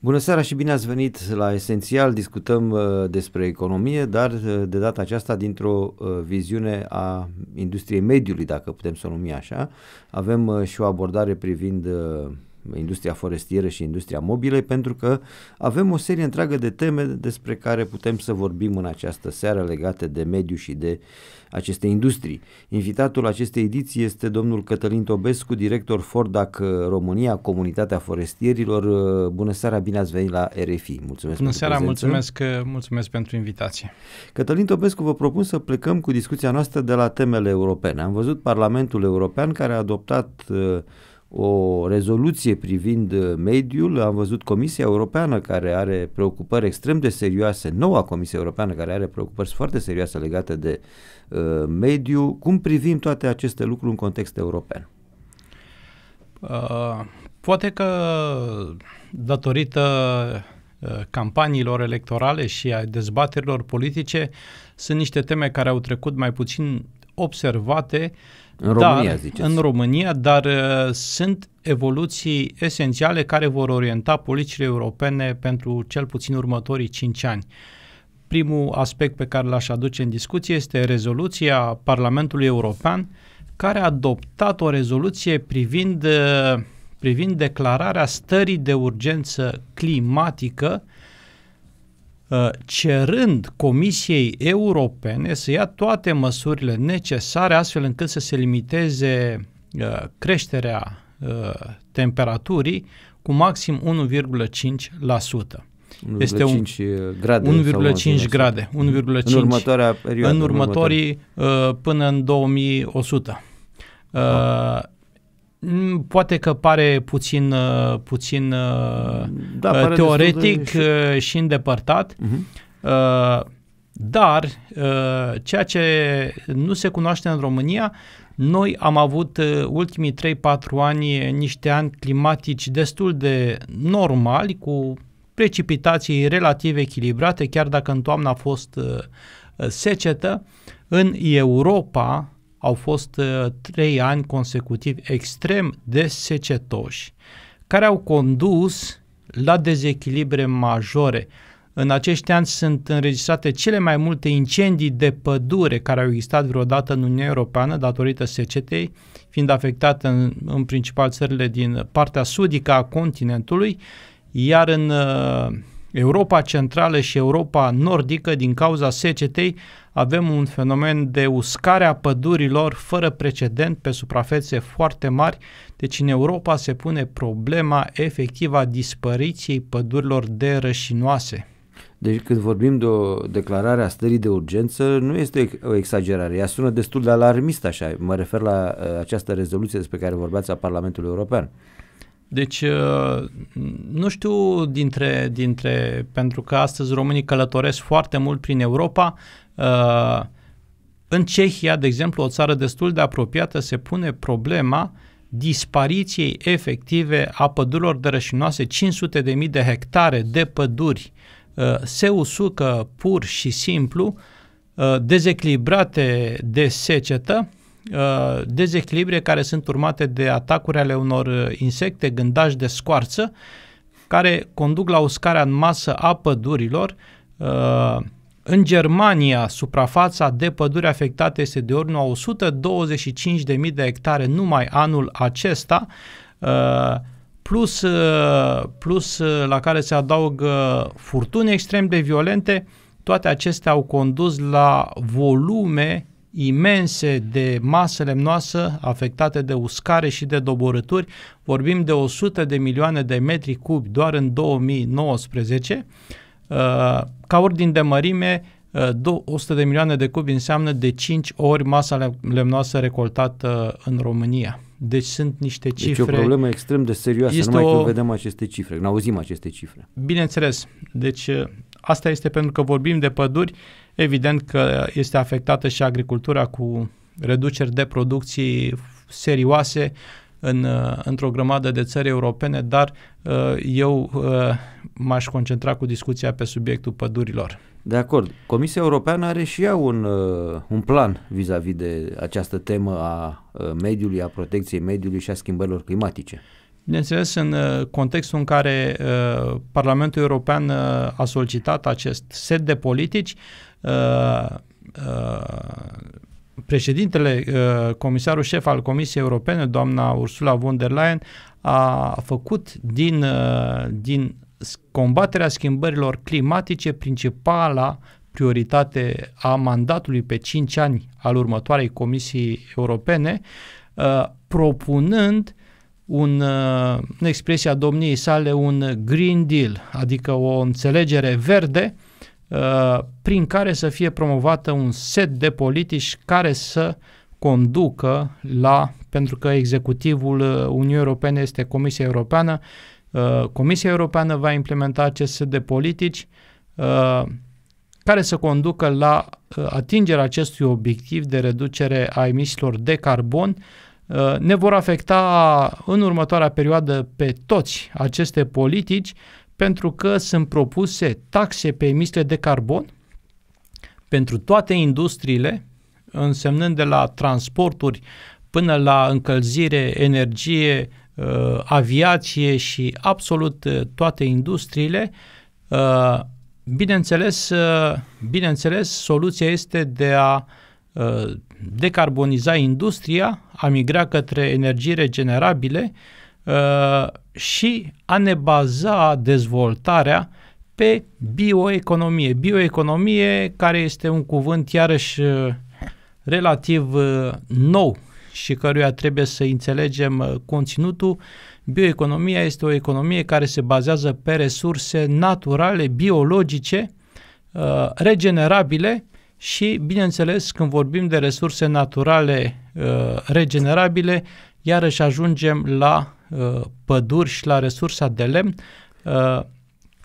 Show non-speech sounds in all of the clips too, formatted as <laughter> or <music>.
Bună seara și bine ați venit la Esențial. Discutăm uh, despre economie, dar uh, de data aceasta dintr-o uh, viziune a industriei mediului, dacă putem să o numim așa. Avem uh, și o abordare privind uh, industria forestieră și industria mobilă, pentru că avem o serie întreagă de teme despre care putem să vorbim în această seară legate de mediu și de aceste industrii. Invitatul acestei ediții este domnul Cătălin Tobescu, director Fordac România, Comunitatea Forestierilor. Bună seara, bine ați venit la RFI. Mulțumesc Bună seara, mulțumesc mulțumesc, mulțumesc pentru invitație. Cătălin Tobescu, vă propun să plecăm cu discuția noastră de la temele europene. Am văzut Parlamentul European care a adoptat uh, o rezoluție privind uh, mediul, am văzut Comisia Europeană care are preocupări extrem de serioase, noua Comisie Europeană care are preocupări foarte serioase legate de uh, mediu. Cum privim toate aceste lucruri în context european? Uh, poate că datorită uh, campaniilor electorale și a dezbaterilor politice sunt niște teme care au trecut mai puțin observate uh, în România, dar, ziceți. În România, dar uh, sunt evoluții esențiale care vor orienta politicile europene pentru cel puțin următorii 5 ani. Primul aspect pe care l-aș aduce în discuție este rezoluția Parlamentului European care a adoptat o rezoluție privind, uh, privind declararea stării de urgență climatică uh, Uh, cerând Comisiei Europene să ia toate măsurile necesare astfel încât să se limiteze uh, creșterea uh, temperaturii cu maxim 1,5%. Este 1,5 grade. 1,5 exact. grade. 1,5 în următoarea perioadă. În următorii în următorii, până în 2100. Uh, Mm, poate că pare puțin, uh, puțin uh, da, uh, pare teoretic de... și îndepărtat, uh-huh. dar ceea ce nu se cunoaște în România, noi am avut ultimii 3-4 ani niște ani climatici destul de normali, cu precipitații relativ echilibrate, chiar dacă în toamnă a fost secetă. În Europa, au fost uh, trei ani consecutiv extrem de secetoși, care au condus la dezechilibre majore. În acești ani sunt înregistrate cele mai multe incendii de pădure care au existat vreodată în Uniunea Europeană datorită secetei, fiind afectate în, în principal țările din partea sudică a continentului, iar în uh, Europa Centrală și Europa Nordică, din cauza secetei, avem un fenomen de uscare a pădurilor fără precedent pe suprafețe foarte mari, deci în Europa se pune problema efectivă a dispariției pădurilor de rășinoase. Deci când vorbim de o declarare a stării de urgență, nu este o exagerare. Ea sună destul de alarmist așa. Mă refer la uh, această rezoluție despre care vorbeați a Parlamentului European. Deci, uh, nu știu dintre, dintre, pentru că astăzi românii călătoresc foarte mult prin Europa, uh, în Cehia, de exemplu, o țară destul de apropiată, se pune problema dispariției efective a pădurilor dărășinoase, 500 de mii de hectare de păduri uh, se usucă pur și simplu, dezechilibrate de secetă, Uh, dezechilibre care sunt urmate de atacuri ale unor uh, insecte, gândași de scoarță, care conduc la uscarea în masă a pădurilor. Uh, în Germania, suprafața de păduri afectate este de ori 125.000 de hectare numai anul acesta, plus, plus la care se adaugă furtuni extrem de violente, toate acestea au condus la volume imense de masă lemnoasă afectate de uscare și de doborături. Vorbim de 100 de milioane de metri cubi doar în 2019. Uh, ca ordin de mărime, 100 uh, de milioane de cubi înseamnă de 5 ori masa lemnoasă recoltată uh, în România. Deci sunt niște cifre. Deci e o problemă extrem de serioasă, este numai o... când vedem aceste cifre, când auzim aceste cifre. Bineînțeles. Deci asta este pentru că vorbim de păduri Evident că este afectată și agricultura cu reduceri de producții serioase în, într-o grămadă de țări europene, dar uh, eu uh, m-aș concentra cu discuția pe subiectul pădurilor. De acord. Comisia Europeană are și ea un, uh, un plan vis-a-vis de această temă a mediului, a protecției mediului și a schimbărilor climatice. Bineînțeles, în contextul în care Parlamentul European a solicitat acest set de politici, Uh, uh, președintele, uh, comisarul șef al Comisiei Europene, doamna Ursula von der Leyen, a făcut din, uh, din combaterea schimbărilor climatice principala prioritate a mandatului pe 5 ani al următoarei Comisii Europene, uh, propunând un, uh, în expresia domniei sale un Green Deal, adică o înțelegere verde uh, Uh, prin care să fie promovată un set de politici care să conducă la, pentru că executivul uh, Uniunii Europene este Comisia Europeană, uh, Comisia Europeană va implementa acest set de politici care să conducă la atingerea acestui obiectiv de reducere a emisiilor de carbon, ne vor afecta în următoarea perioadă pe toți aceste politici pentru că sunt propuse taxe pe emisiile de carbon pentru toate industriile, însemnând de la transporturi până la încălzire, energie, uh, aviație și absolut uh, toate industriile. Uh, bineînțeles, bineînțeles, soluția este de a decarboniza industria, a migra către energii regenerabile, uh, Uh, și a ne baza dezvoltarea pe bioeconomie. Bioeconomie care este un cuvânt iarăși uh, relativ uh, nou și căruia trebuie să înțelegem conținutul. Bioeconomia este o economie care se bazează pe resurse naturale, biologice, regenerabile și, bineînțeles, când vorbim de resurse naturale regenerabile, iarăși ajungem la Uh, păduri și la resursa de lemn. Uh,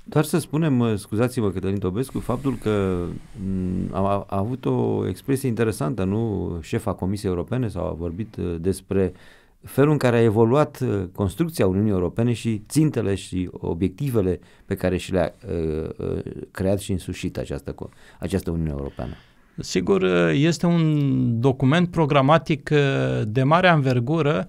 Doar să spunem, uh, scuzați-vă Cătălin Tobescu, faptul că mm, a, a avut o expresie interesantă, nu? Șefa Comisiei Europene sau a vorbit despre felul în care a evoluat construcția Uniunii Europene și țintele și obiectivele pe care și le-a creat și însușit această, această Uniune Europeană. Sigur, este un document programatic de mare anvergură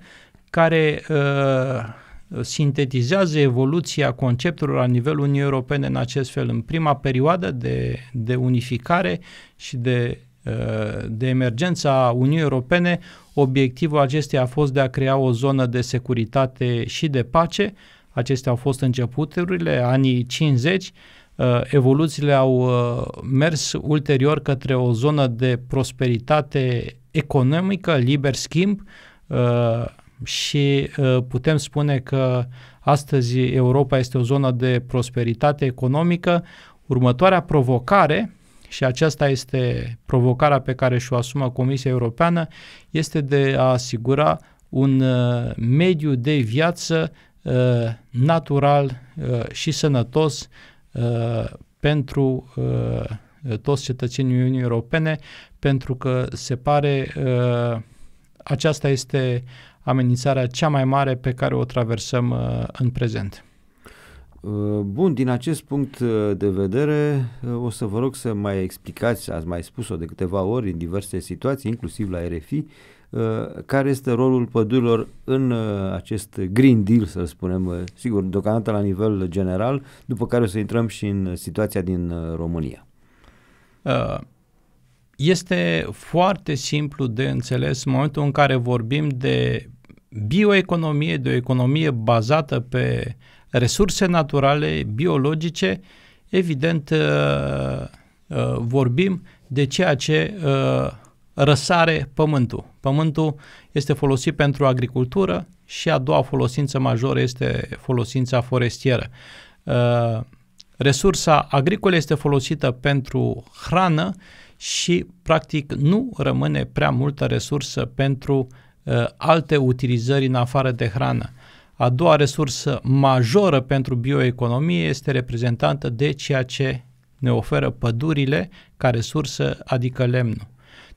care uh, sintetizează evoluția conceptului la nivelul Uniunii Europene în acest fel. În prima perioadă de, de unificare și de, uh, de emergență a Uniunii Europene, obiectivul acesteia a fost de a crea o zonă de securitate și de pace. Acestea au fost începuturile, anii 50, uh, evoluțiile au uh, mers ulterior către o zonă de prosperitate economică, liber schimb, uh, și uh, putem spune că astăzi Europa este o zonă de prosperitate economică. Următoarea provocare, și aceasta este provocarea pe care și-o asumă Comisia Europeană, este de a asigura un uh, mediu de viață uh, natural și sănătos pentru toți cetățenii Uniunii Europene, pentru că se pare aceasta este amenințarea cea mai mare pe care o traversăm uh, în prezent. Uh, bun, din acest punct uh, de vedere, o să vă rog să mai explicați, ați mai spus-o de câteva ori în diverse situații, inclusiv la RFI, care este rolul pădurilor în acest Green Deal, să spunem, sigur, deocamdată la nivel general, după care o să intrăm și în situația din România este foarte simplu de înțeles în momentul în care vorbim de bioeconomie, de o economie bazată pe resurse naturale, biologice, evident uh, uh, vorbim de ceea ce uh, răsare pământul. Pământul este folosit pentru agricultură și a doua folosință majoră este folosința forestieră. Resursa agricolă este folosită pentru hrană și, practic, nu rămâne prea multă resursă pentru uh, alte utilizări în afară de hrană. A doua resursă majoră pentru bioeconomie este reprezentată de ceea ce ne oferă pădurile ca resursă, adică lemnul.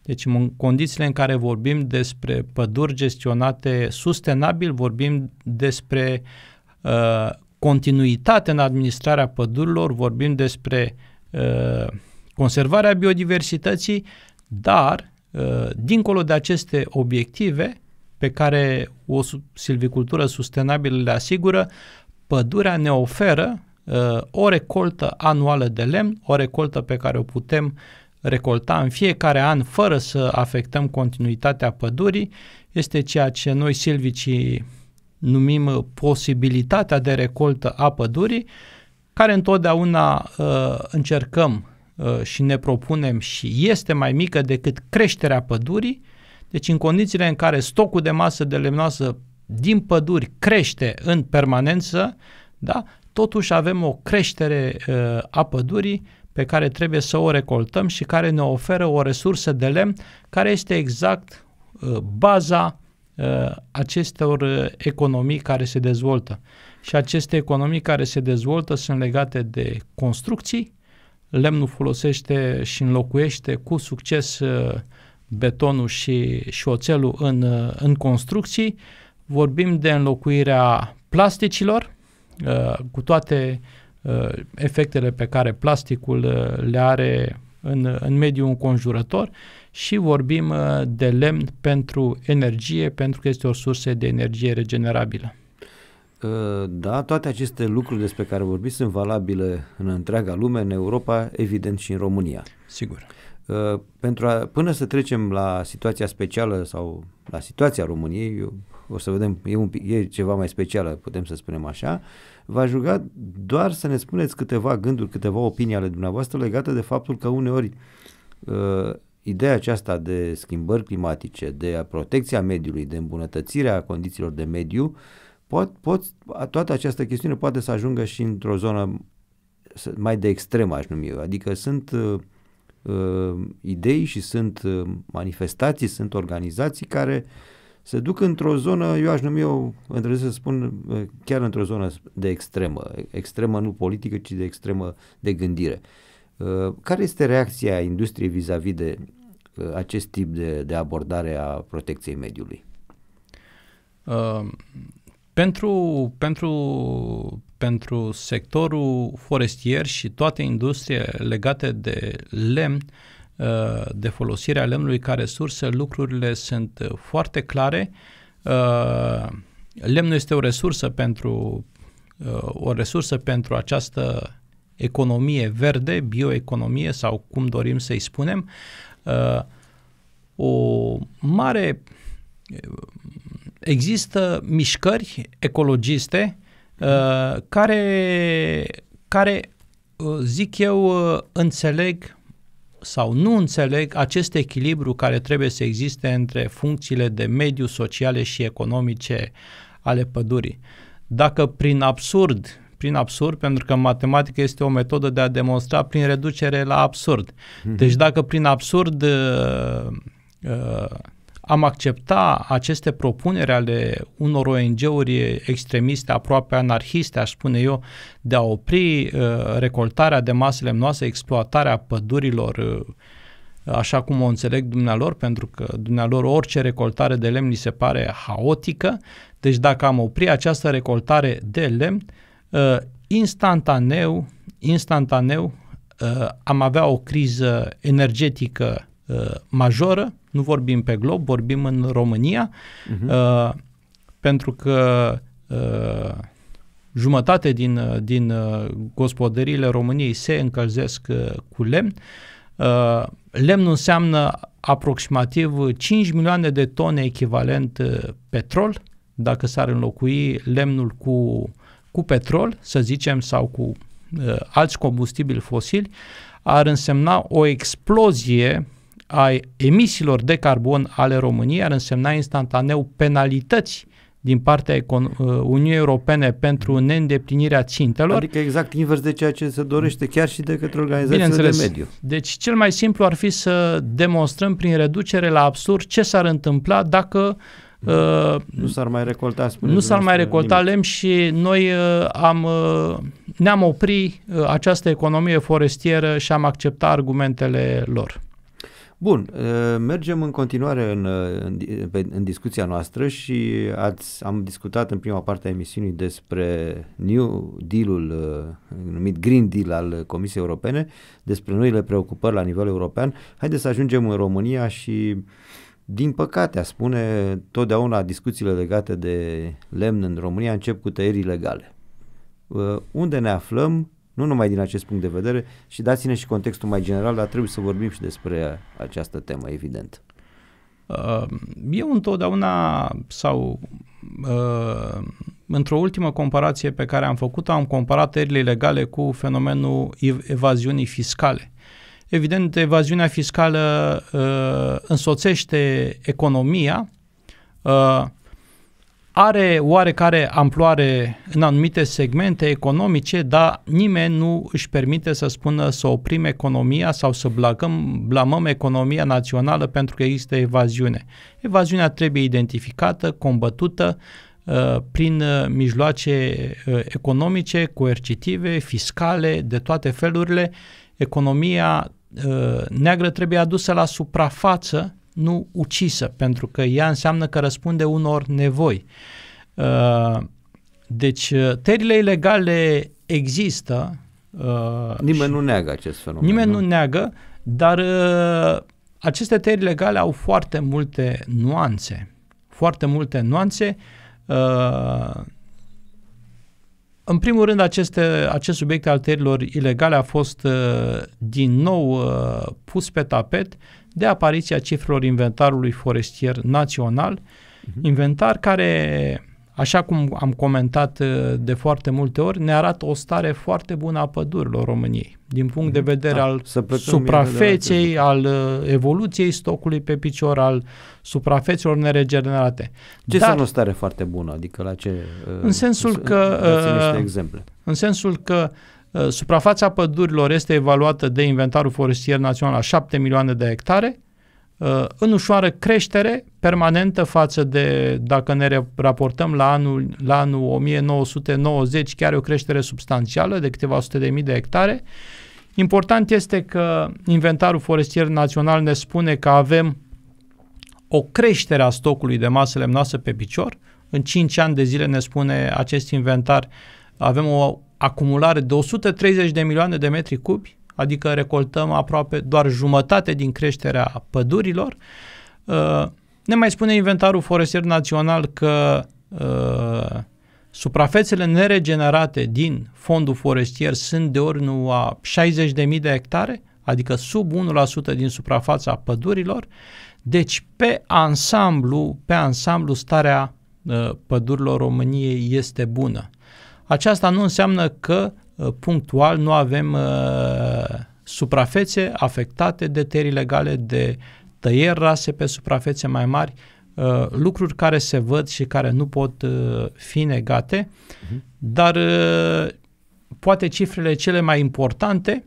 Deci în condițiile în care vorbim despre păduri gestionate sustenabil, vorbim despre uh, continuitate în administrarea pădurilor, vorbim despre uh, conservarea biodiversității, dar ă, dincolo de aceste obiective pe care o silvicultură sustenabilă le asigură, pădurea ne oferă ă, o recoltă anuală de lemn, o recoltă pe care o putem recolta în fiecare an fără să afectăm continuitatea pădurii, este ceea ce noi silvicii numim posibilitatea de recoltă a pădurii, care întotdeauna uh, încercăm Uh, și ne propunem și este mai mică decât creșterea pădurii, deci în condițiile în care stocul de masă de lemnoasă din păduri crește în permanență, da, totuși avem o creștere uh, a pădurii pe care trebuie să o recoltăm și care ne oferă o resursă de lemn care este exact uh, baza acestor economii care se dezvoltă. Și aceste economii care se dezvoltă sunt legate de construcții, lemnul folosește și înlocuiește cu succes uh, betonul și, și oțelul în, uh, în construcții. Vorbim de înlocuirea plasticilor uh, cu toate efectele pe care plasticul le are în, în mediul înconjurător și vorbim de lemn pentru energie, pentru că este o sursă de energie regenerabilă. Da, toate aceste lucruri despre care vorbiți sunt valabile în întreaga lume, în Europa, evident și în România. Sigur. Pentru a, până să trecem la situația specială sau la situația României, eu, o să vedem, e, un, e ceva mai specială, putem să spunem așa, v-aș ruga doar să ne spuneți câteva gânduri, câteva opinii ale dumneavoastră legate de faptul că uneori uh, ideea aceasta de schimbări climatice, de protecția mediului, de îmbunătățirea condițiilor de mediu, uh, pot, pot, toată această chestiune poate să ajungă și într-o zonă mai de extremă aș numi eu. Adică sunt uh, uh idei și sunt uh, manifestații, sunt organizații care se duc într-o zonă, eu aș numi eu, îndrăznesc să spun, uh, chiar într-o zonă de extremă, extremă nu politică, ci de extremă de gândire. Uh, care este reacția industriei vis-a-vis de uh, acest tip de, de abordare a protecției mediului? Uh, pentru, pentru, pentru sectorul forestier și toate industriile legate de lemn, uh, de folosirea lemnului ca resursă, lucrurile sunt foarte clare. Uh, lemnul este o resursă pentru, uh, o resursă pentru această economie verde, bioeconomie sau cum dorim să-i spunem, o mare există mișcări ecologiste uh, care, care, uh, zic eu, uh, înțeleg sau nu înțeleg acest echilibru care trebuie să existe între funcțiile de mediu, sociale și economice ale pădurii. Dacă prin absurd, prin absurd, pentru că matematică este o metodă de a demonstra prin reducere la absurd. Mhm. Deci dacă prin absurd uh, uh, am accepta aceste propuneri ale unor ONG-uri extremiste, aproape anarhiste, aș spune eu, de a opri uh, recoltarea de masă lemnoasă, exploatarea pădurilor, uh, așa cum o înțeleg dumnealor, pentru că dumnealor orice recoltare de lemn li se pare haotică, deci dacă am opri această recoltare de lemn, uh, instantaneu, instantaneu uh, am avea o criză energetică uh, majoră, nu vorbim pe glob, vorbim în România, uh-huh. uh, pentru că uh, jumătate din, uh, din uh, gospodăriile României se încălzesc uh, cu lemn. Uh, lemnul înseamnă aproximativ 5 milioane de tone echivalent uh, petrol, dacă s-ar înlocui lemnul cu, cu petrol, să zicem, sau cu uh, alți combustibili fosili, ar însemna o explozie a emisiilor de carbon ale României ar însemna instantaneu penalități din partea uh, Uniunii Europene pentru neîndeplinirea țintelor. Adică exact invers de ceea ce se dorește chiar și de către organizațiile de mediu. Deci cel mai simplu ar fi să demonstrăm prin reducere la absurd ce s-ar întâmpla dacă Uh, nu s-ar mai recolta, spune Nu s-ar mai recolta nimic. lemn și noi uh, am, uh, ne-am oprit uh, această economie forestieră și am acceptat argumentele lor. Bun, uh, mergem în continuare în, uh, în, în discuția noastră și ați, am discutat în prima parte a emisiunii despre New Deal-ul uh, numit Green Deal al Comisiei Europene, despre noile preocupări la nivel european. Haideți să ajungem în România și din păcate, a spune, totdeauna discuțiile legate de lemn în România încep cu tăieri ilegale. Unde ne aflăm? nu numai din acest punct de vedere, și dați-ne și contextul mai general, dar trebuie să vorbim și despre această temă, evident. Uh, eu întotdeauna sau uh, într-o ultimă comparație pe care am făcut-o, am comparat erile legale cu fenomenul evaziunii fiscale. Evident, evaziunea fiscală uh, însoțește economia, are oarecare amploare în anumite segmente economice, dar nimeni nu își permite să spună să oprim economia sau să blagăm, blamăm economia națională pentru că există evaziune. Evaziunea trebuie identificată, combătută uh, prin uh, mijloace uh, economice, coercitive, fiscale, de toate felurile. Economia uh, neagră trebuie adusă la suprafață nu ucisă, pentru că ea înseamnă că răspunde unor nevoi. Uh, deci, uh, terile ilegale există. Uh, nimeni nu neagă acest fenomen. Nimeni nu, neagă, dar aceste teri legale au foarte multe nuanțe. Foarte multe nuanțe. În primul rând, aceste, acest subiect al terilor ilegale a fost din nou pus pe tapet de apariția cifrelor inventarului forestier național, mhm. inventar care, așa cum am comentat uh, de foarte multe ori, ne arată o stare foarte bună a pădurilor României, din punct de mhm. vedere da, al suprafeței, al uh, evoluției stocului pe picior, al suprafețelor neregenerate. Ce înseamnă o stare foarte bună? Adică la ce... Uh, în sensul că... În sensul că Uh, suprafața pădurilor este evaluată de Inventarul Forestier Național la 7 milioane de hectare, uh, în ușoară creștere permanentă față de, dacă ne raportăm la anul, la anul 1990, chiar o creștere substanțială de câteva sute de mii de hectare. Important este că Inventarul Forestier Național ne spune că avem o creștere a stocului de masă lemnoasă pe picior. În 5 ani de zile ne spune acest inventar avem o acumulare de 130 de milioane de metri cubi, adică recoltăm aproape doar jumătate din creșterea pădurilor. Uh, ne mai spune inventarul forestier național că uh, suprafețele neregenerate din fondul forestier sunt de ordinul a 60.000 de hectare, adică sub 1% din suprafața pădurilor. Deci pe ansamblu, pe ansamblu starea uh, pădurilor României este bună. Aceasta nu înseamnă că uh, punctual nu avem uh, suprafețe afectate de teri legale, de tăieri rase pe suprafețe mai mari, uh, lucruri care se văd și care nu pot uh, fi negate, uh-huh. dar uh, poate cifrele cele mai importante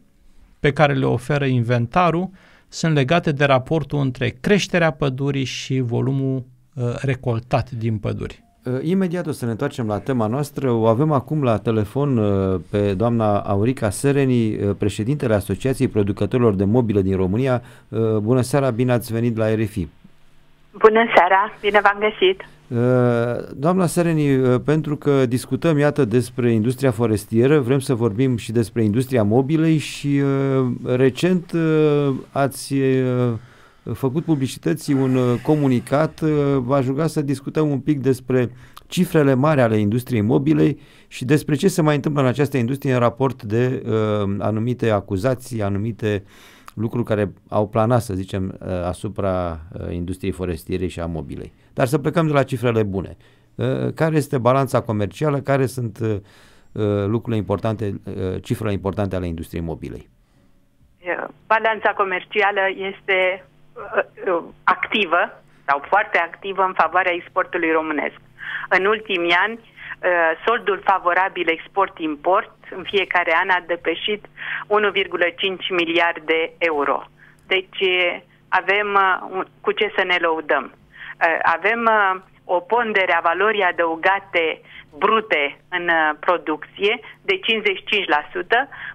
pe care le oferă inventarul sunt legate de raportul între creșterea pădurii și volumul uh, recoltat din păduri. Ă, imediat o să ne întoarcem la tema noastră. O avem acum la telefon ă, pe doamna Aurica Sereni, ă, președintele Asociației Producătorilor de Mobilă din România. Bună seara, bine ați venit la RFI. Bună seara, bine v-am găsit. Doamna Sereni, pentru că discutăm, iată, despre industria forestieră, vrem să vorbim și despre industria mobilei și recent ați făcut publicității un uh, comunicat, uh, Vă aș ruga să discutăm un pic despre cifrele mari ale industriei mobilei și despre ce se mai întâmplă în această industrie în raport de uh, anumite acuzații, anumite lucruri care au planat, să zicem, uh, asupra uh, industriei forestiere și a mobilei. Dar să plecăm de la cifrele bune. Uh, care este balanța comercială, care sunt uh, uh lucrurile importante, uh, cifrele importante ale industriei mobilei? Balanța comercială este Uh, activă sau foarte activă în favoarea exportului românesc. În ultimii ani, uh, soldul favorabil export-import în fiecare an a depășit 1,5 miliarde euro. Deci avem uh, cu ce să ne lăudăm. Avem o pondere a valorii adăugate brute în producție de 55%,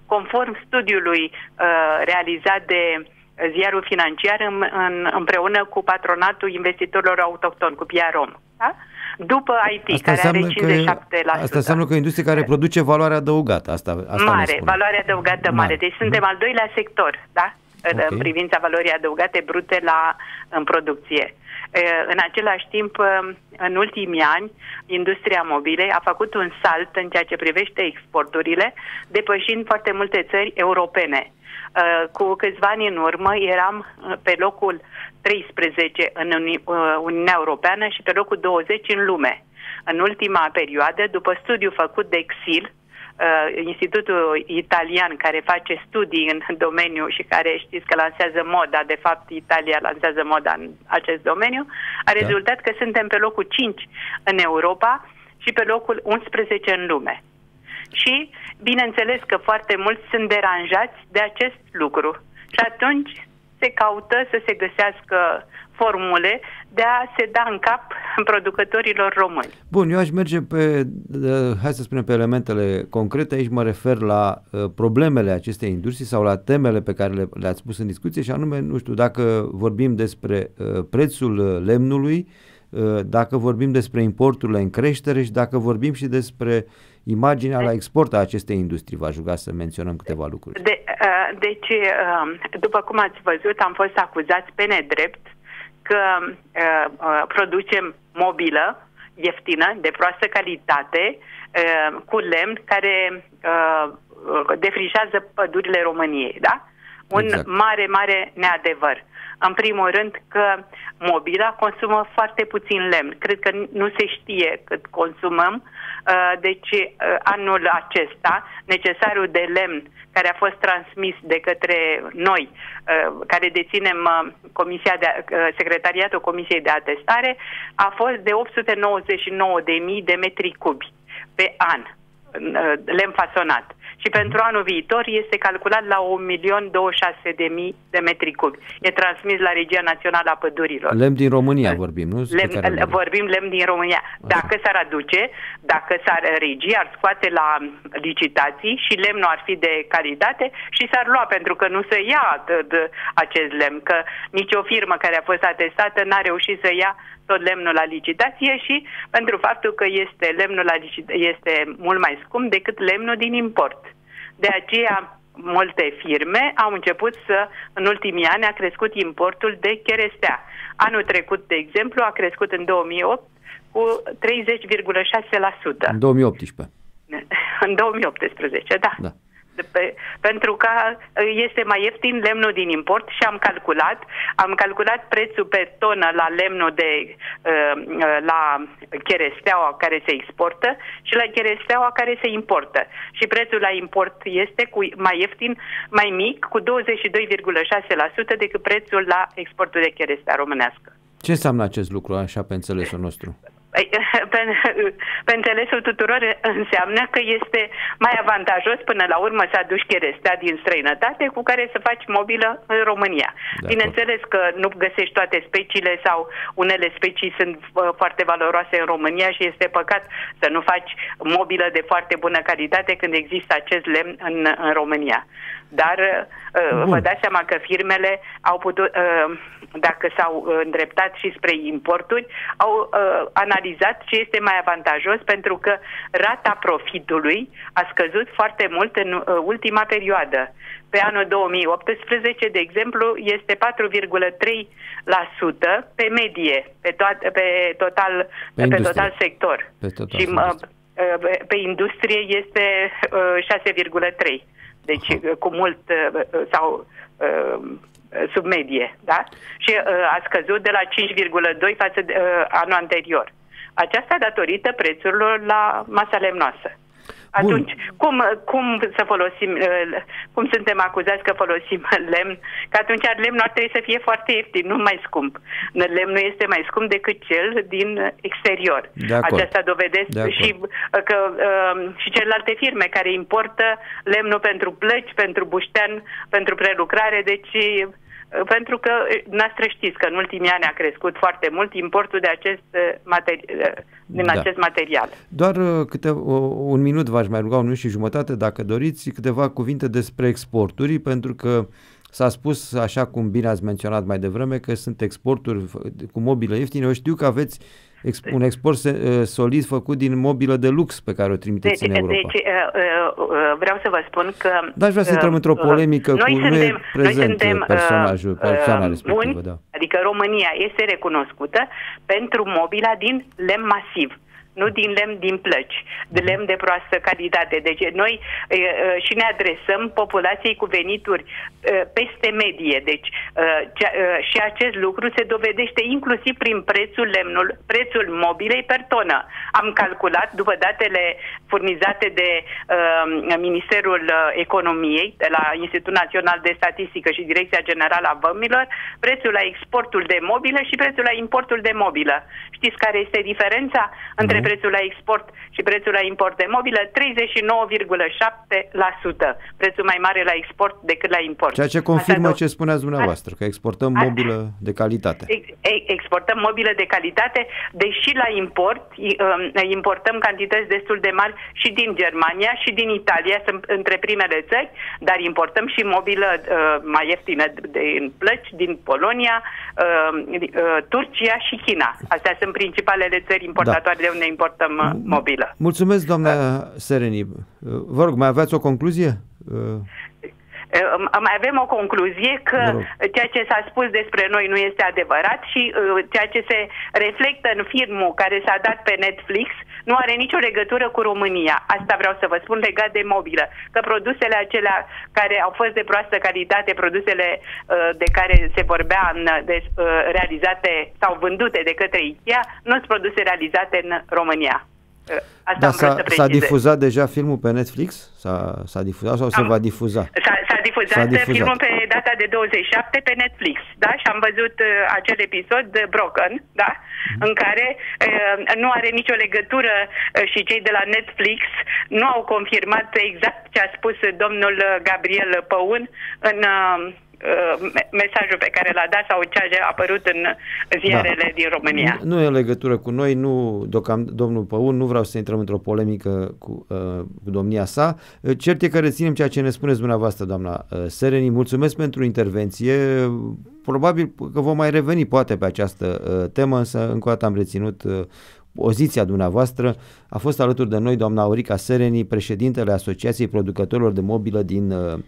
conform studiului realizat de ziarul financiar în, în, împreună cu patronatul investitorilor autohtoni, cu PROM. Da? După IT, asta care are 57%. Că, asta înseamnă că o industrie care produce valoare adăugată. Asta, asta mare, valoare adăugată mare. mare. Deci suntem mhm. al doilea sector, da? Okay. În privința valorii adăugate brute la, în producție. În același timp, în ultimii ani, industria mobilei a făcut un salt în ceea ce privește exporturile, depășind foarte multe țări europene. Eh, cu câțiva ani în urmă eram eh, pe locul 13 în eh, Uniunea Europeană și pe locul 20 în lume. În ultima perioadă, după studiu făcut de Exil, Institutul Italian care face studii în <laughs> domeniu și care știți că lansează moda, de fapt Italia lansează moda în acest domeniu, a da. rezultat da. că suntem pe locul 5 în Europa și pe locul 11 în lume și, bineînțeles că foarte mulți sunt deranjați de acest lucru. Și atunci se caută să se găsească formule de a se da în cap producătorilor români. Bun, eu aș merge pe, hai să spunem, pe elementele concrete. Aici mă refer la uh, problemele acestei industrie sau la temele pe care le, le-ați pus în discuție și anume, nu știu, dacă vorbim despre uh, prețul uh, lemnului, dacă vorbim despre importurile în creștere și dacă vorbim și despre uh, imaginea la export a acestei industrii. V-aș ruga să menționăm câteva lucruri. De, deci, după cum ați văzut, am fost acuzați pe nedrept că producem mobilă ieftină, de proastă calitate, cu lemn care defrișează pădurile României, da? Un exact. mare, mare neadevăr. În primul rând că mobila consumă foarte puțin lemn. Cred că nu se știe cât consumăm. Uh, deci uh, anul acesta necesarul de lemn care a fost transmis de către noi, uh, care deținem comisia de, Secretariatul Comisiei de Atestare, a fost de 899.000 de metri cubi pe an lemn fasonat și pentru anul viitor este calculat la 1.026.000 de metri cubi. E transmis la Regia Națională a Pădurilor. Lemn din România vorbim, nu? Lemn, vorbim. vorbim lemn din România. Dacă s-ar aduce, dacă s-ar regi, ar scoate la licitații și lemnul ar fi de calitate și s-ar lua pentru că nu se ia acest lemn, că nicio firmă care a fost atestată n-a reușit să ia tot lemnul la licitație și pentru faptul că este lemnul la licitație este mult mai scump decât lemnul din import. De aceea, multe firme au început să, în ultimii ani, a crescut importul de cherestea. Anul trecut, de exemplu, a crescut în 2008 cu 30,6%. În 2018. <laughs> În 2018, da. da pe, pentru că uh, este mai ieftin lemnul din import și am calculat, am calculat prețul pe tonă la lemnul de uh, uh, la cheresteaua care se exportă și la cheresteaua care se importă. Și prețul la import este cu mai ieftin, mai mic, cu 22,6% decât prețul la exportul de cherestea românească. Ce înseamnă acest lucru, așa pe înțelesul nostru? Păi, <laughs> pe, pe înțelesul tuturor înseamnă că este mai avantajos până la urmă să aduci cherestea din străinătate cu care să faci mobilă în România. De Bineînțeles că nu găsești toate speciile sau unele specii sunt foarte valoroase în România și este păcat să nu faci mobilă de foarte bună calitate când există acest lemn în, în România. Dar uh, uh, Bun. vă dați seama că firmele au putut, uh, dacă s-au îndreptat și spre importuri, au analizat ce este mai avantajos pentru că rata profitului a scăzut foarte mult în ultima perioadă. Pe anul 2018, de exemplu, este 4,3% pe medie, pe, toat, pe total, pe, pe total sector. Pe total și, sector. pe industrie este 6,3%. Deci uh, cu mult uh, uh, sau sub medie, da? Și a scăzut de la 5,2 față de anul anterior. Aceasta datorită prețurilor la masa lemnoasă. Atunci, cum, cum să folosim, uh, cum suntem acuzați că folosim <laughs> lemn? Că atunci lemnul ar trebui să fie foarte ieftin, nu mai scump. Lemnul este mai scump decât cel din exterior. Aceasta dovedesc și uh, că uh, și celelalte firme care importă lemnul pentru plăci, pentru buștean, pentru prelucrare, deci pentru că noastră știți că în ultimii ani a crescut foarte mult importul de acest materi- din da. acest material. Doar câte, un minut v-aș mai ruga, un minut și jumătate, dacă doriți, câteva cuvinte despre exporturi, pentru că S-a spus, așa cum bine ați menționat mai devreme, că sunt exporturi cu mobilă ieftine. Eu știu că aveți un export eh, solid făcut din mobilă de lux pe care o trimiteți de, deci, în Europa. Deci, eh, eh, vreau să vă spun că... Dar aș vrea să intrăm într-o polemică noi cu suntem, prezent noi suntem, personajul, persoana respectivă. Buni, da. Adică România este recunoscută pentru mobila din lemn masiv nu din lemn din plăci, de mhm. lemn de proastă calitate. Deci noi și ne adresăm populației cu venituri peste medie. Deci și acest lucru se dovedește inclusiv prin prețul lemnul, prețul mobilei per tonă. Am calculat după datele furnizate de Ministerul Economiei, de la Institutul Național de Statistică și Direcția Generală a Vămilor, prețul la exportul de mobilă și prețul la importul de mobilă. Știți care este diferența între Exact. prețul la export și prețul la import de mobilă 39,7%. Prețul mai mare la export decât la import. Ceea ce confirmă Asta ce spuneați dumneavoastră, că exportăm a, mobilă de calitate. Exportăm mobilă de calitate, deși la import um, importăm cantități destul de mari și din Germania și din Italia, sunt între primele țări, dar importăm și mobilă uh, mai ieftină din plăci, din Polonia, uh, uh, Turcia și China. Astea sunt principalele țări importatoare da. de unde importăm partea uh, mobilă. Mulțumesc, doamna da. Sereni. Uh, vă rog, mai aveți o concluzie? Uh, Eh, mai avem o concluzie că ceea ce s-a spus despre noi nu este adevărat și eh, ceea ce se reflectă în filmul care s-a dat pe Netflix nu are nicio legătură cu România. Asta vreau să vă spun legat de mobilă. Că produsele acelea care au fost de proastă calitate, produsele eh, de care se vorbea în, de, realizate sau vândute de către IKEA, nu sunt produse realizate în România. Asta da, s-a, s-a difuzat deja filmul pe Netflix? S-a, s-a difuzat sau Am, se va difuza? S-a difuzat, difuzat filmul pe data de 27 pe Netflix, da? Și am văzut uh, acel episod de Broken, da? Mm-hmm. În care uh, nu are nicio legătură uh, și cei de la Netflix nu au confirmat exact ce a spus domnul uh, Gabriel Păun în... Uh, Uh, mesajul pe care l-a dat sau ce a apărut în ziarele da. din România. Nu, nu e legătură cu noi, nu, docam, domnul Păun, nu vreau să intrăm într-o polemică cu, uh, cu domnia sa. Uh, cert e că reținem ceea ce ne spuneți dumneavoastră, doamna uh, Sereni. Mulțumesc pentru intervenție. Probabil că vom mai reveni poate pe această uh, temă, însă încă o dată am reținut uh, poziția dumneavoastră. A fost alături de noi doamna Aurica Sereni, președintele Asociației Producătorilor de Mobilă din uh,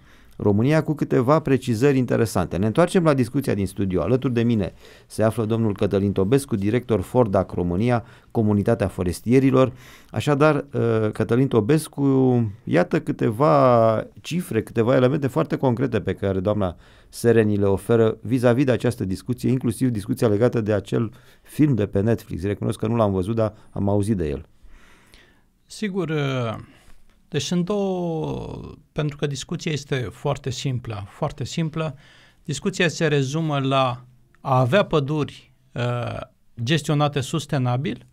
România cu câteva precizări interesante. Ne întoarcem la discuția din studio. Alături de mine se află domnul Cătălin Tobescu, director Fordac România, Comunitatea Forestierilor. Așadar, uh, Cătălin Tobescu, iată câteva cifre, câteva elemente foarte concrete pe care doamna Sereni le oferă vis-a-vis de această discuție, inclusiv discuția legată de acel film de pe Netflix. Recunosc că nu l-am văzut, dar am auzit de el. Sigur, uh, deci sunt două, pentru că discuția este foarte simplă, foarte simplă. Discuția se rezumă la a avea păduri uh, gestionate sustenabil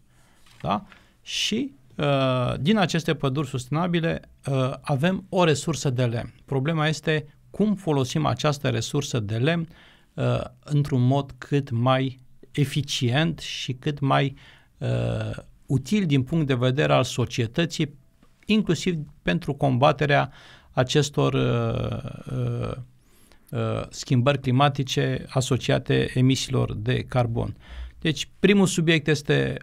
da? și uh, din aceste păduri sustenabile uh, avem o resursă de lemn. Problema este cum folosim această resursă de lemn uh, într-un mod cât mai eficient și cât mai uh, util din punct de vedere al societății inclusiv pentru combaterea acestor uh, uh, uh, schimbări climatice asociate emisiilor de carbon. Deci, primul subiect este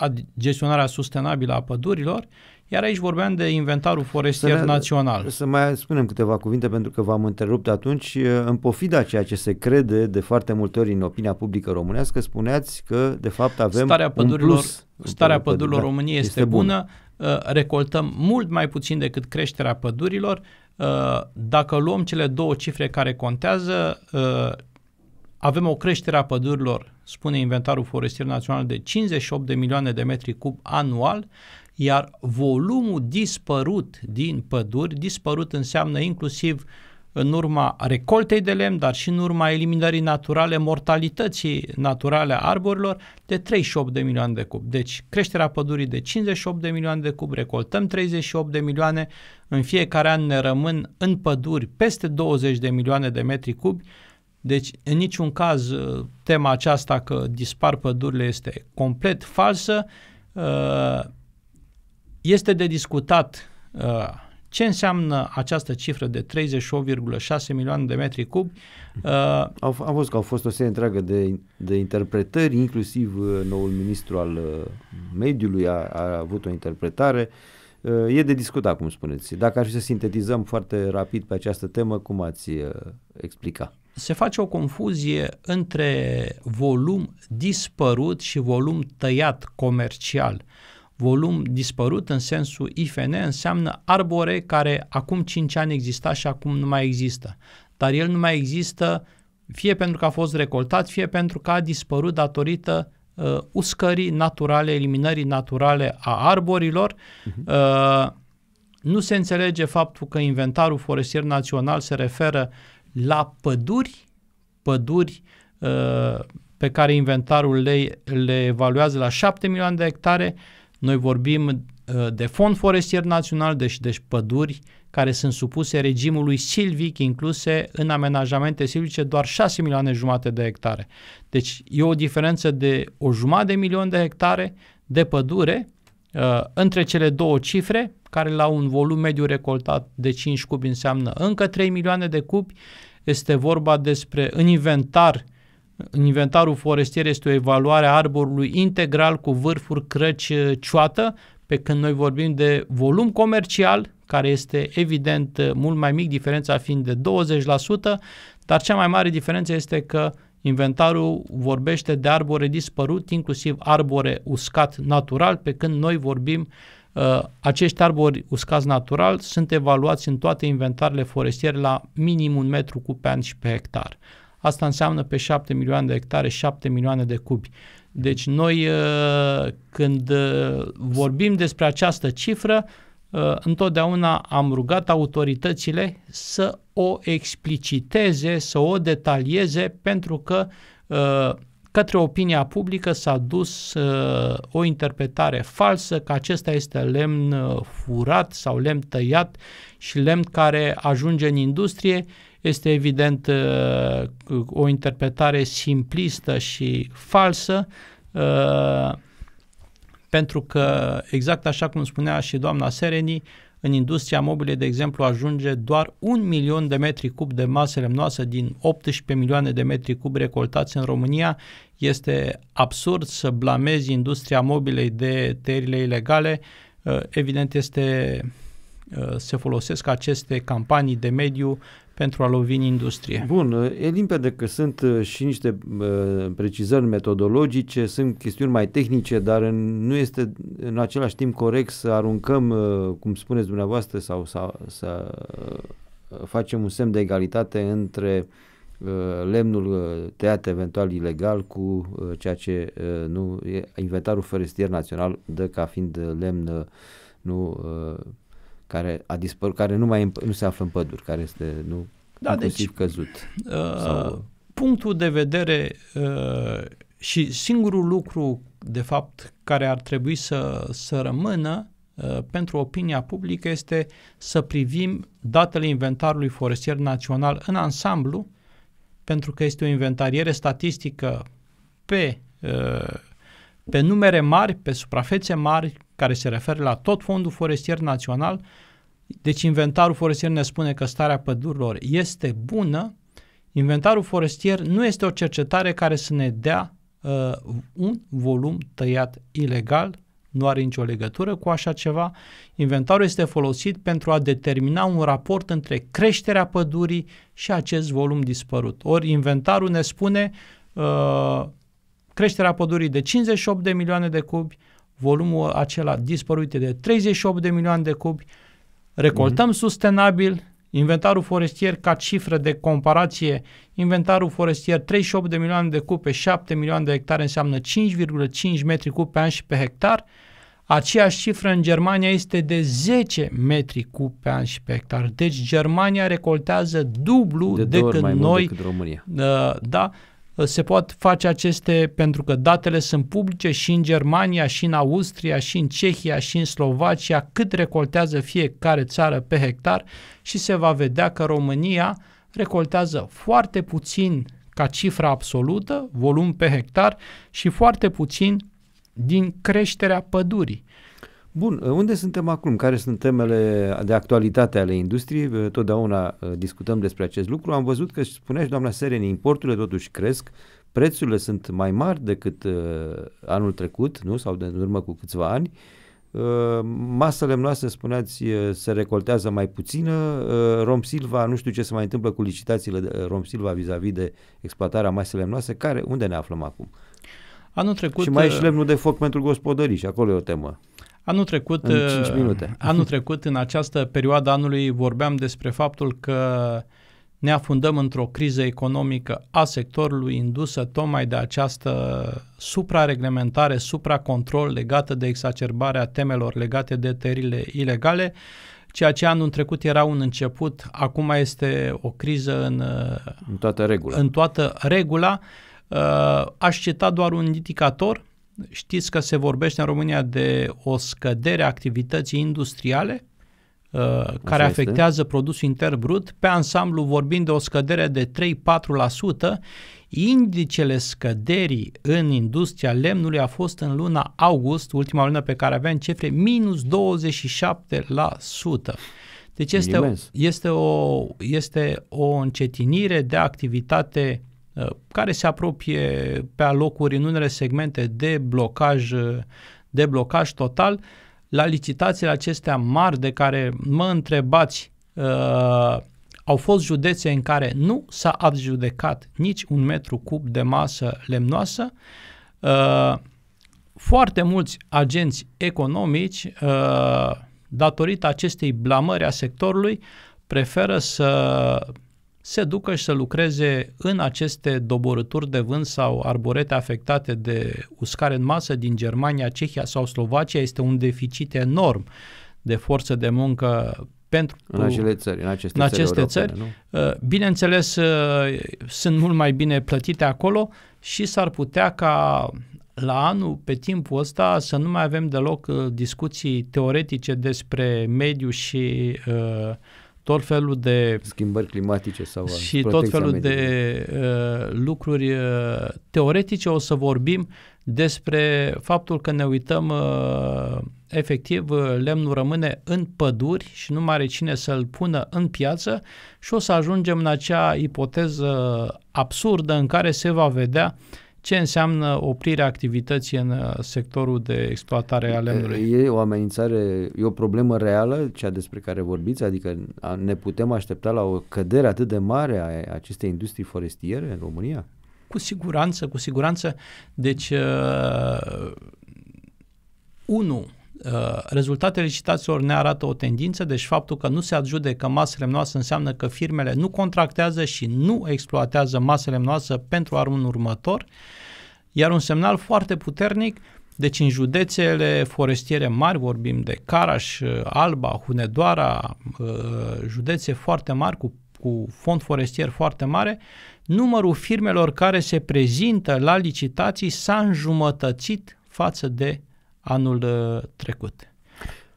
uh, gestionarea sustenabilă a pădurilor, iar aici vorbeam de inventarul forestier să ne, național. Să mai spunem câteva cuvinte pentru că v-am întrerupt atunci. Uh, în pofida ceea ce se crede de foarte multe ori în opinia publică românească, spuneați că de fapt avem starea pădurilor, un plus. Starea pădurilor da, României este, este bună. bună. Uh, recoltăm mult mai puțin decât creșterea pădurilor. Uh, dacă luăm cele două cifre care contează, uh, avem o creștere a pădurilor, spune Inventarul Forestier Național, de 58 de milioane de metri cub anual, iar volumul dispărut din păduri, dispărut înseamnă inclusiv uh, în urma recoltei de lemn, dar și în urma eliminării naturale, mortalității naturale a arborilor, de 38 de milioane de cub. Deci creșterea pădurii de 58 de milioane de cub, recoltăm 38 de milioane, în fiecare an ne rămân în păduri peste 20 de milioane de metri cubi, deci în niciun caz uh, tema aceasta că dispar pădurile este complet falsă, uh, este de discutat uh, ce înseamnă această cifră de 38,6 milioane de metri cubi? Uh, am văzut că au fost o serie întreagă de, de interpretări, inclusiv uh, noul ministru al uh, mediului a, a avut o interpretare. Uh, e de discutat, cum spuneți. Dacă aș fi să sintetizăm foarte rapid pe această temă, cum ați explica? Se face o confuzie între volum dispărut și volum tăiat comercial volum dispărut în sensul IFN înseamnă arbore care acum 5 ani exista și acum nu mai există. Dar el nu mai există fie pentru că a fost recoltat, fie pentru că a dispărut datorită uh, uscării naturale, eliminării naturale a arborilor. Uh-huh. Uh, nu se înțelege faptul că inventarul forestier național se referă la păduri, păduri uh, pe care inventarul le, le evaluează la 7 milioane de hectare, uh, noi vorbim uh, de fond forestier național, deci, deci păduri care sunt supuse regimului silvic, incluse în amenajamente silvice, doar 6 milioane jumate de hectare. Deci e o diferență de o jumătate de milion de hectare de pădure uh, între cele două cifre, care la un volum mediu recoltat de 5 cubi înseamnă încă 3 milioane de cubi. Este vorba despre în inventar Inventarul forestier este o evaluare a arborului integral cu vârfuri crăci cioată, pe când noi vorbim de volum comercial, care este evident uh, mult mai mic, diferența fiind de 20%, dar cea mai mare diferență este că inventarul vorbește de arbore dispărut, inclusiv arbore uscat natural, pe când noi vorbim uh, acești arbori uscați natural sunt evaluați în toate inventarele forestiere la minim un metru cu pe an și pe hectar. Asta înseamnă pe 7 milioane de hectare, 7 milioane de cubi. Deci noi uh, când uh, vorbim despre această cifră, uh, întotdeauna am rugat autoritățile să o expliciteze, să o detalieze, pentru că către opinia publică s-a dus o interpretare falsă că acesta este lemn furat sau lemn tăiat și lemn care ajunge în industrie este evident uh, o interpretare simplistă și falsă, uh, pentru că, exact așa cum spunea și doamna Sereni, în industria mobilă, de exemplu, ajunge doar un milion de metri cub de masă lemnoasă din 18 milioane de metri cub recoltați în România. Este absurd să blamezi industria mobilei de terile ilegale. Uh, evident, este se folosesc aceste campanii de mediu pentru a lovi în industrie. Bun, e limpede că sunt uh, și niște uh, precizări metodologice, sunt chestiuni mai tehnice, dar în, nu este în același timp corect să aruncăm, uh, cum spuneți dumneavoastră, sau, să, să uh, facem un semn de egalitate între uh, lemnul uh, tăiat eventual ilegal cu ceea ce nu inventarul forestier național dă ca fiind lemn nu care a dispărut, care nu mai nu se află în păduri, care este nu da, deci, căzut. Uh, sau... Punctul de vedere uh, și singurul lucru de fapt care ar trebui să, să rămână uh, pentru opinia publică este să privim datele inventarului forestier național în ansamblu, pentru că este o inventariere statistică pe, uh, pe numere mari, pe suprafețe mari, care se referă la tot fondul forestier național. Deci inventarul forestier ne spune că starea pădurilor este bună. Inventarul forestier nu este o cercetare care să ne dea uh, un volum tăiat ilegal, nu are nicio legătură cu așa ceva. Inventarul este folosit pentru a determina un raport între creșterea pădurii și acest volum dispărut. Ori inventarul ne spune uh, creșterea pădurii de 58 de milioane de cubi, volumul acela dispărut de 38 de milioane de cubi, recoltăm mm-hmm. sustenabil, inventarul forestier ca cifră de comparație, inventarul forestier 38 de milioane de cubi pe 7 milioane de hectare înseamnă 5,5 metri cubi pe an și pe hectar, Aceeași cifră în Germania este de 10 metri cub pe an și pe hectar. Deci Germania recoltează dublu de decât noi. Decât România. Uh, da, Uh, se pot face aceste, pentru că datele sunt publice și în Germania, și în Austria, și în Cehia, și în Slovacia, cât recoltează fiecare țară pe hectar și se va vedea că România recoltează foarte puțin ca cifra absolută, volum pe hectar, și foarte puțin din creșterea pădurii. Bun, uh, unde suntem acum? Care sunt temele de actualitate ale industriei? Uh, totdeauna uh, discutăm despre acest lucru. Am văzut că, spuneai doamna Sereni, importurile totuși cresc, prețurile sunt mai mari decât uh, anul trecut, nu? Sau de în urmă cu câțiva ani. Uh, masa lemnoasă, spuneați, se recoltează mai puțină. Uh, Romsilva, nu știu ce se mai întâmplă cu licitațiile de Romsilva vis-a-vis de exploatarea masei lemnoase. Care, unde ne aflăm acum? Anul trecut... Și mai e și lemnul de foc pentru gospodării și acolo e o temă. Anul trecut, în 5 uh, minute. <laughs> anul trecut, în această perioadă anului, vorbeam despre faptul că ne afundăm într-o criză economică a sectorului indusă tocmai de această suprareglementare, supracontrol legată de exacerbarea temelor legate de tările ilegale, ceea ce anul trecut era un început, acum este o criză în, uh, în toată regula. În toată regula. Uh, aș cita doar un indicator, Știți că se vorbește în România de o scădere a activității industriale uh, care afectează produsul intern brut, pe ansamblu vorbind de o scădere de 3-4%, indicele scăderii în industria lemnului a fost în luna august, ultima lună pe care aveam cifre, minus 27%. Deci este, este, o, este o încetinire de activitate Uh, care se apropie pe alocuri în unele segmente de blocaj, uh, de blocaj total. La licitațiile acestea mari de care mă întrebați, uh, au fost județe în care nu s-a adjudecat nici un metru cub de masă lemnoasă. Uh, foarte mulți agenți economici, uh, datorită acestei blamări a sectorului, preferă să se ducă și să lucreze în aceste doborături de vânt sau arborete afectate de uscare în masă din Germania, Cehia sau Slovacia. Este un deficit enorm de forță de muncă pentru în acele țări, în aceste în țări. Aceste țări europene, țări nu? Uh, bineînțeles, uh, sunt mult mai bine plătite acolo și s-ar putea ca la anul, pe timpul ăsta, să nu mai avem deloc uh, discuții teoretice despre mediu și uh, tot felul de... Schimbări climatice sau... Și tot felul de uh, lucruri uh, teoretice o să vorbim despre faptul că ne uităm uh, efectiv uh, lemnul rămâne în păduri și nu mai are cine să-l pună în piață și o să ajungem în acea ipoteză uh, absurdă în care se va vedea uh, ce înseamnă oprirea activității în uh, sectorul de exploatare a lemnului? E o amenințare, e o problemă reală, cea despre care vorbiți, adică ne putem aștepta la o cădere atât de mare a acestei industrii forestiere în România? Cu siguranță, cu siguranță. Deci, uh, unu, Uh, rezultatele licitațiilor ne arată o tendință, deci faptul că nu se adjudecă masă lemnoasă înseamnă că firmele nu contractează și nu exploatează masă lemnoasă pentru anul următor, iar un semnal foarte puternic deci în județele forestiere mari, vorbim de Caraș, uh, Alba, Hunedoara, uh, județe foarte mari cu, cu fond forestier foarte mare, numărul firmelor care se prezintă la licitații s-a înjumătățit față de anul uh, trecut.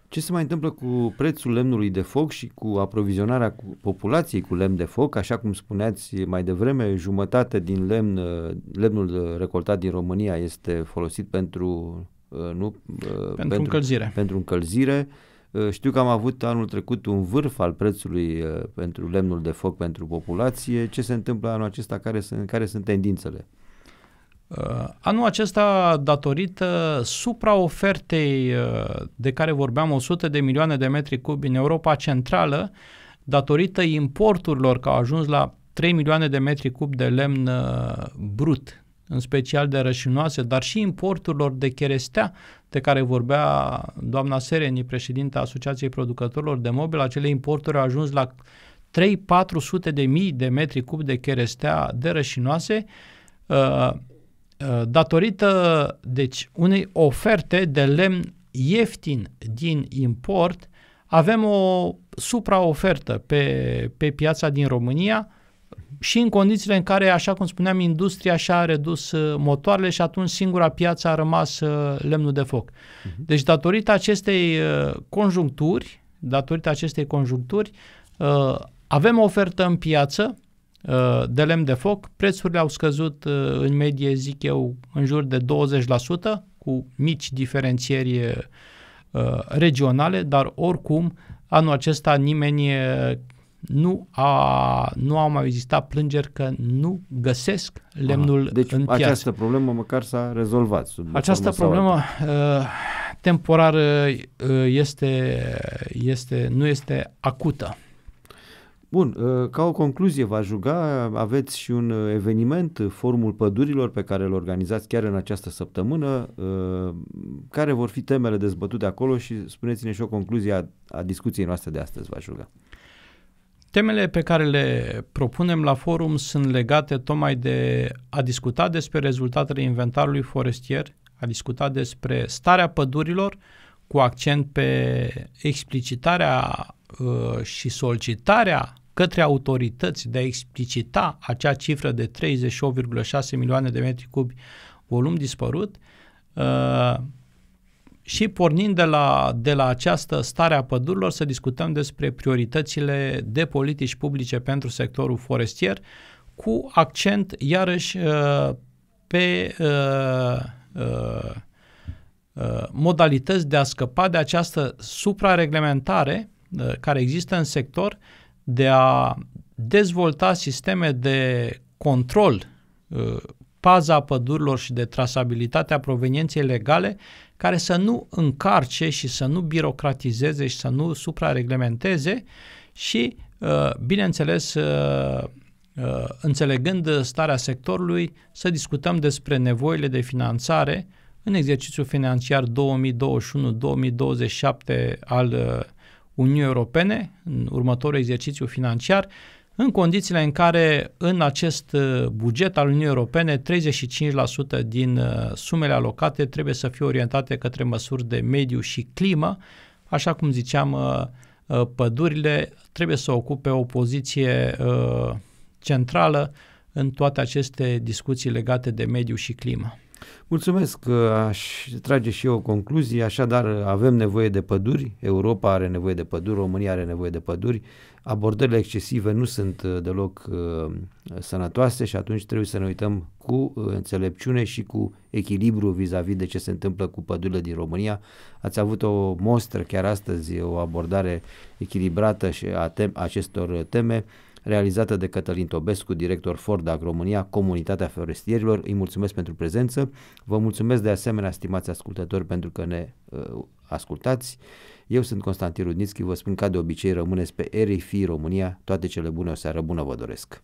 Ce se mai întâmplă cu prețul lemnului de foc și cu aprovizionarea cu populației cu lemn de foc? Așa cum spuneați mai devreme, jumătate din lemn, uh, lemnul uh, recoltat din România este folosit pentru nu, pentru, pentru încălzire. Pentru încălzire. Știu că am avut anul trecut un vârf al prețului pentru lemnul de foc pentru populație. Ce se întâmplă anul acesta? Care sunt, care sunt tendințele? Uh, anul acesta, datorită supraofertei uh, de care vorbeam, 100 de milioane de metri cubi în Europa Centrală, datorită importurilor care au ajuns la 3 milioane de metri cubi de lemn uh, brut, în special de rășinoase, dar și importurilor de cherestea, de care vorbea doamna Sereni, președinta Asociației Producătorilor de Mobil, acele importuri au ajuns la 3-400 de mii de metri cub de cherestea de rășinoase, uh, Uh, datorită deci, unei oferte de lemn ieftin din import, avem o supraofertă pe, pe piața din România și în condițiile în care, așa cum spuneam, industria și-a redus uh, motoarele și atunci singura piață a rămas uh, lemnul de foc. Mhm. Deci, datorită acestei conjuncturi, datorită acestei conjuncturi, avem ofertă în piață, Eh, de lemn de foc, prețurile au scăzut eh, în medie, zic eu, în jur de 20%, cu mici diferențieri eh, regionale, dar oricum anul acesta nimeni nu, a, nu au mai existat plângeri că nu găsesc lemnul Aha, deci în piață. Deci această problemă măcar s-a rezolvat. Sub această problemă temporar este, este, nu este acută. Bun, uh, ca o concluzie va juga, aveți și un uh, eveniment, uh, Forumul Pădurilor, pe care îl organizați chiar în această săptămână. Care vor fi temele dezbătute acolo și spuneți-ne și o concluzie a, a discuției noastre de astăzi, va juga. Temele pe care le propunem la forum sunt legate tocmai de a discuta despre rezultatele inventarului forestier, a discuta despre starea pădurilor cu accent pe explicitarea uh, și solicitarea către autorități de a explicita acea cifră de 38,6 milioane de metri cubi volum dispărut uh, și pornind de la, de la această stare a pădurilor să discutăm despre prioritățile de politici publice pentru sectorul forestier cu accent iarăși uh, pe uh, modalități de a scăpa de această suprareglementare care există în sector de a dezvolta sisteme de control, uh, paza pădurilor și de trasabilitatea provenienței legale, care să nu încarce și să nu birocratizeze și să nu suprareglementeze și, uh, bineînțeles, uh, înțelegând starea sectorului, să discutăm despre nevoile de finanțare în exercițiul financiar 2021-2027 al Uniunii Europene în următorul exercițiu financiar, în condițiile în care în acest uh, buget al Uniunii Europene 35% din uh, sumele alocate trebuie să fie orientate către măsuri de mediu și climă, așa cum ziceam, uh, pădurile trebuie să ocupe o poziție centrală în toate aceste discuții legate de mediu și climă. Mulțumesc că aș trage și eu o concluzie, așadar avem nevoie de păduri, Europa are nevoie de păduri, România are nevoie de păduri, abordările excesive nu sunt uh, deloc uh, sănătoase și atunci trebuie să ne uităm cu uh, înțelepciune și cu echilibru vis-a-vis -vis de ce se întâmplă cu pădurile din România. Ați avut o mostră chiar astăzi, o abordare echilibrată și a tem- acestor teme realizată de Cătălin Tobescu, director Ag România, Comunitatea Forestierilor. Îi mulțumesc pentru prezență. Vă mulțumesc de asemenea, stimați ascultători, pentru că ne uh, ascultați. Eu sunt Constantin Rudnitski. vă spun ca de obicei rămâneți pe RFI România. Toate cele bune, o seară bună vă doresc!